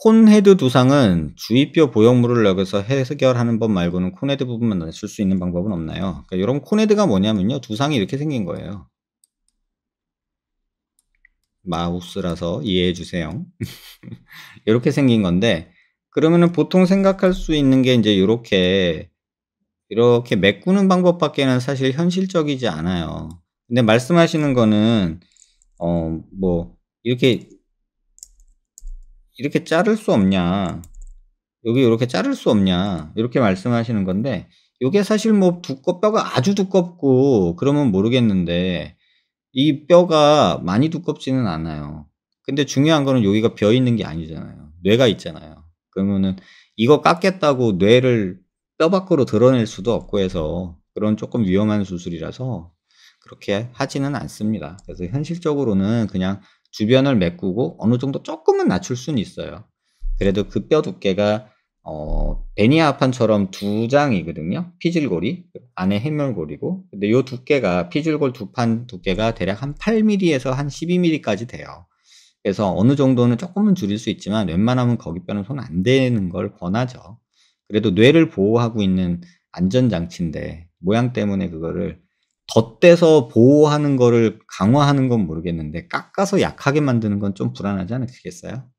콘헤드 두상은 주입표 보형물을 넣어서 해결하는 법 말고는 콘헤드 부분만 낮출 수 있는 방법은 없나요? 그러니까 여러분 콘헤드가 뭐냐면요. 두상이 이렇게 생긴 거예요. 마우스라서 이해해 주세요. 이렇게 생긴 건데 그러면은 보통 생각할 수 있는 게 이제 이렇게 이렇게 메꾸는 방법밖에는 사실 현실적이지 않아요. 근데 말씀하시는 거는 어 뭐 이렇게 이렇게 자를 수 없냐 여기 이렇게 자를 수 없냐 이렇게 말씀하시는 건데 이게 사실 뭐 두껍뼈가 아주 두껍고 그러면 모르겠는데 이 뼈가 많이 두껍지는 않아요 근데 중요한 거는 여기가 벼 있는 게 아니잖아요 뇌가 있잖아요 그러면은 이거 깎겠다고 뇌를 뼈 밖으로 드러낼 수도 없고 해서 그런 조금 위험한 수술이라서 그렇게 하지는 않습니다. 그래서 현실적으로는 그냥 주변을 메꾸고 어느 정도 조금은 낮출 수는 있어요. 그래도 그 뼈 두께가 어, 베니아판처럼 두 장이거든요. 피질골이 그 안에 해멸골이고 근데 요 두께가 피질골 두 판 두께가 대략 한 8mm에서 한 12mm까지 돼요. 그래서 어느 정도는 조금은 줄일 수 있지만 웬만하면 거기 뼈는 손 안 대는 걸 권하죠. 그래도 뇌를 보호하고 있는 안전장치인데 모양 때문에 그거를 덧대서 보호하는 거를 강화하는 건 모르겠는데 깎아서 약하게 만드는 건 좀 불안하지 않으시겠어요?